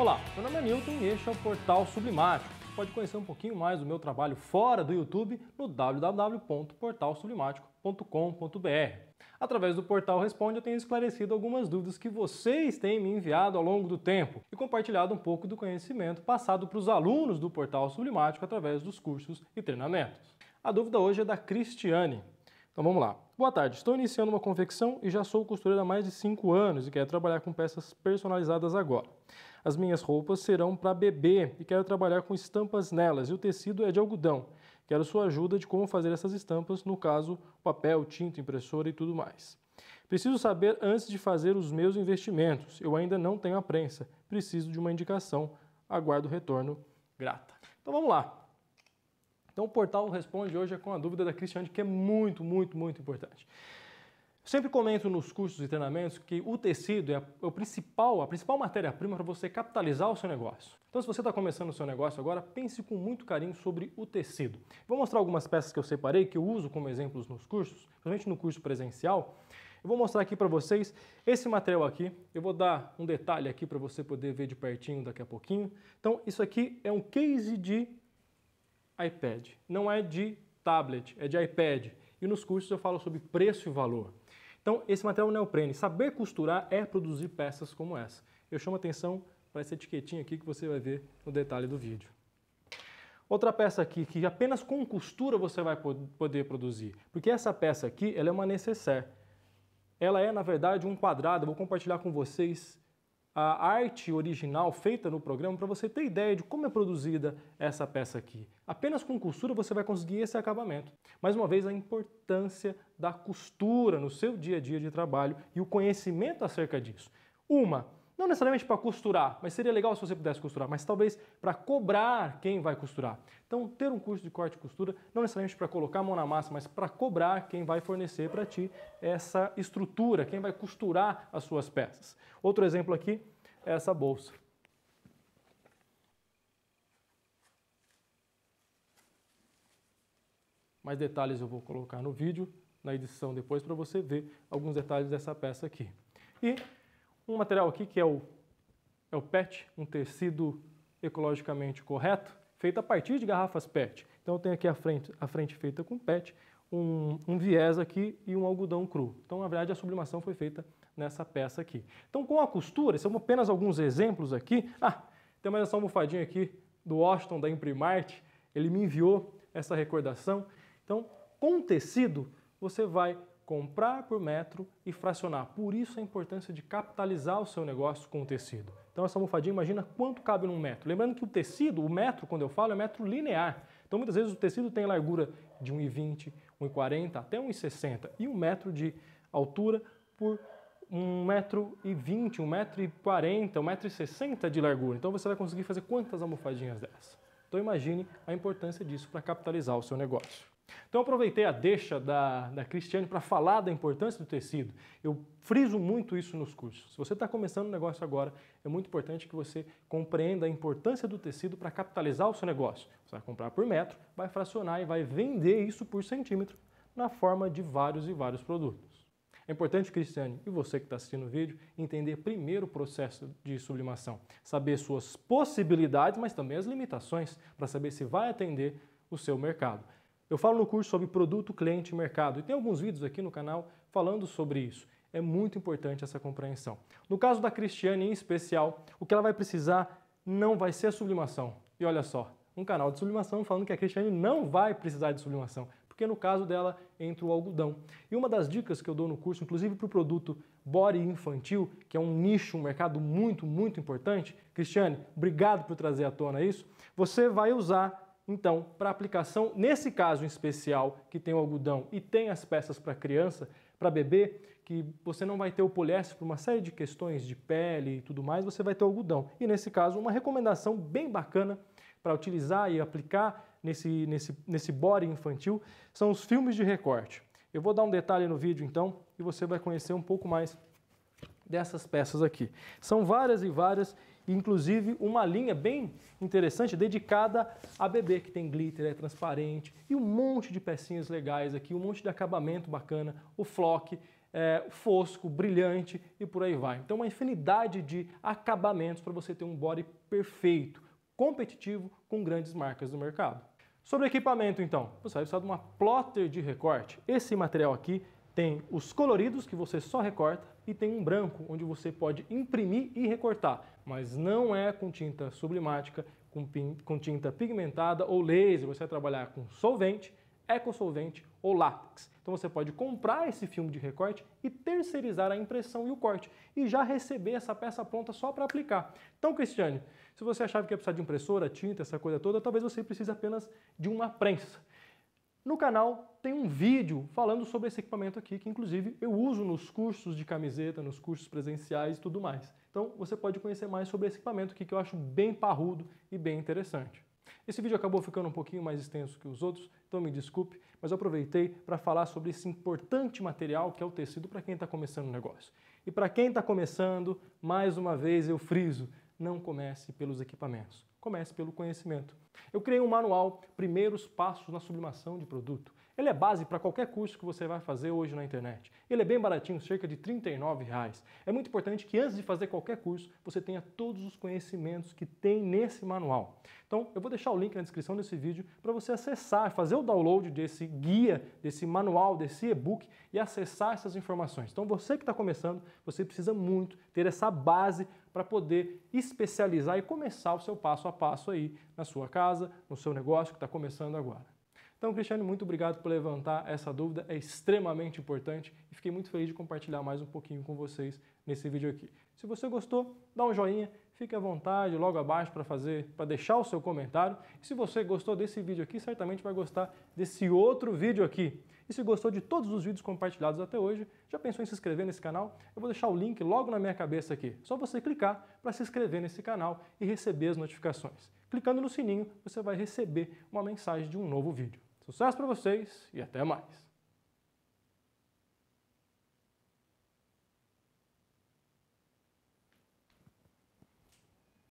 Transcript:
Olá, meu nome é Newton e este é o portal Sublimático. Você pode conhecer um pouquinho mais do meu trabalho fora do YouTube no www.portalsublimático.com.br. Através do portal Responde, eu tenho esclarecido algumas dúvidas que vocês têm me enviado ao longo do tempo e compartilhado um pouco do conhecimento passado para os alunos do portal Sublimático através dos cursos e treinamentos. A dúvida hoje é da Cristiane. Então vamos lá. Boa tarde, estou iniciando uma confecção e já sou costureira há mais de 5 anos e quero trabalhar com peças personalizadas agora. As minhas roupas serão para bebê e quero trabalhar com estampas nelas e o tecido é de algodão. Quero sua ajuda de como fazer essas estampas, no caso, papel, tinta, impressora e tudo mais. Preciso saber antes de fazer os meus investimentos. Eu ainda não tenho a prensa. Preciso de uma indicação. Aguardo o retorno. Grata. Então vamos lá. Então o portal responde hoje é com a dúvida da Cristiane, que é muito, muito, muito importante. Sempre comento nos cursos e treinamentos que o tecido é, é o principal, a principal matéria-prima para você capitalizar o seu negócio. Então, se você está começando o seu negócio agora, pense com muito carinho sobre o tecido. Vou mostrar algumas peças que eu separei, que eu uso como exemplos nos cursos, principalmente no curso presencial. Eu vou mostrar aqui para vocês esse material aqui. Eu vou dar um detalhe aqui para você poder ver de pertinho daqui a pouquinho. Então, isso aqui é um case de iPad, não é de tablet, é de iPad e nos cursos eu falo sobre preço e valor. Então, esse material é neoprene. Saber costurar é produzir peças como essa. Eu chamo atenção para essa etiquetinha aqui que você vai ver no detalhe do vídeo. Outra peça aqui que apenas com costura você vai poder produzir, porque essa peça aqui ela é uma necessaire. Ela é, na verdade, um quadrado. Eu vou compartilhar com vocês a arte original feita no programa para você ter ideia de como é produzida essa peça aqui. Apenas com costura você vai conseguir esse acabamento. Mais uma vez, a importância da costura no seu dia a dia de trabalho e o conhecimento acerca disso. Uma, não necessariamente para costurar, mas seria legal se você pudesse costurar, mas talvez para cobrar quem vai costurar. Então, ter um curso de corte e costura, não necessariamente para colocar a mão na massa, mas para cobrar quem vai fornecer para ti essa estrutura, quem vai costurar as suas peças. Outro exemplo aqui é essa bolsa. Mais detalhes eu vou colocar no vídeo, na edição depois, para você ver alguns detalhes dessa peça aqui. E um material aqui que é o, é o PET, um tecido ecologicamente correto, feito a partir de garrafas PET. Então eu tenho aqui a frente, a frente feita com PET, um, um viés aqui e um algodão cru. Então, na verdade, a sublimação foi feita nessa peça aqui. Então, com a costura, são é apenas alguns exemplos aqui. Ah, tem mais essa almofadinha aqui do Washington, da Imprimart Ele me enviou essa recordação. Então, com tecido, você vai comprar por metro e fracionar. Por isso a importância de capitalizar o seu negócio com o tecido. Então essa almofadinha, imagina quanto cabe num metro. Lembrando que o tecido, o metro, quando eu falo, é metro linear. Então muitas vezes o tecido tem largura de 1,20, 1,40 até 1,60 e um metro de altura por 120 1,40m, 1,60m de largura. Então você vai conseguir fazer quantas almofadinhas dessas? Então imagine a importância disso para capitalizar o seu negócio. Então aproveitei a deixa da, da Cristiane para falar da importância do tecido. Eu friso muito isso nos cursos. Se você está começando um negócio agora, é muito importante que você compreenda a importância do tecido para capitalizar o seu negócio. Você vai comprar por metro, vai fracionar e vai vender isso por centímetro na forma de vários e vários produtos. É importante, Cristiane, e você que está assistindo o vídeo, entender primeiro o processo de sublimação, saber suas possibilidades, mas também as limitações, para saber se vai atender o seu mercado. Eu falo no curso sobre produto, cliente e mercado e tem alguns vídeos aqui no canal falando sobre isso. É muito importante essa compreensão. No caso da Cristiane em especial, o que ela vai precisar não vai ser sublimação. E olha só, um canal de sublimação falando que a Cristiane não vai precisar de sublimação, porque no caso dela entra o algodão. E uma das dicas que eu dou no curso, inclusive para o produto body infantil, que é um nicho, um mercado muito, muito importante, Cristiane, obrigado por trazer à tona isso, você vai usar então, para aplicação, nesse caso em especial, que tem o algodão e tem as peças para criança, para bebê, que você não vai ter o poliéster por uma série de questões de pele e tudo mais, você vai ter o algodão. E nesse caso, uma recomendação bem bacana para utilizar e aplicar nesse, nesse, nesse body infantil são os filmes de recorte. Eu vou dar um detalhe no vídeo então e você vai conhecer um pouco mais dessas peças aqui. São várias e várias inclusive uma linha bem interessante dedicada a bebê, que tem glitter, é transparente, e um monte de pecinhas legais aqui, um monte de acabamento bacana, o flock, é, fosco, brilhante e por aí vai. Então uma infinidade de acabamentos para você ter um body perfeito, competitivo com grandes marcas do mercado. Sobre equipamento então, você vai precisar de uma plotter de recorte. Esse material aqui tem os coloridos que você só recorta e tem um branco onde você pode imprimir e recortar mas não é com tinta sublimática, com, com tinta pigmentada ou laser. Você vai trabalhar com solvente, ecossolvente ou látex. Então você pode comprar esse filme de recorte e terceirizar a impressão e o corte e já receber essa peça pronta só para aplicar. Então, Cristiane, se você achava que ia precisar de impressora, tinta, essa coisa toda, talvez você precise apenas de uma prensa. No canal tem um vídeo falando sobre esse equipamento aqui, que inclusive eu uso nos cursos de camiseta, nos cursos presenciais e tudo mais. Então você pode conhecer mais sobre esse equipamento aqui que eu acho bem parrudo e bem interessante. Esse vídeo acabou ficando um pouquinho mais extenso que os outros, então me desculpe, mas eu aproveitei para falar sobre esse importante material que é o tecido para quem está começando o negócio. E para quem está começando, mais uma vez eu friso, não comece pelos equipamentos. Comece pelo conhecimento. Eu criei um manual, Primeiros Passos na Sublimação de Produto. Ele é base para qualquer curso que você vai fazer hoje na internet. Ele é bem baratinho, cerca de R$ 39. É muito importante que antes de fazer qualquer curso, você tenha todos os conhecimentos que tem nesse manual. Então, eu vou deixar o link na descrição desse vídeo para você acessar, fazer o download desse guia, desse manual, desse e-book e acessar essas informações. Então, você que está começando, você precisa muito ter essa base para poder especializar e começar o seu passo a passo aí na sua casa, no seu negócio que está começando agora. Então, Cristiane, muito obrigado por levantar essa dúvida, é extremamente importante e fiquei muito feliz de compartilhar mais um pouquinho com vocês nesse vídeo aqui. Se você gostou, dá um joinha, fique à vontade logo abaixo para fazer, para deixar o seu comentário. E se você gostou desse vídeo aqui, certamente vai gostar desse outro vídeo aqui. E se gostou de todos os vídeos compartilhados até hoje, já pensou em se inscrever nesse canal? Eu vou deixar o link logo na minha cabeça aqui. Só você clicar para se inscrever nesse canal e receber as notificações. Clicando no sininho, você vai receber uma mensagem de um novo vídeo. Sucesso para vocês e até mais!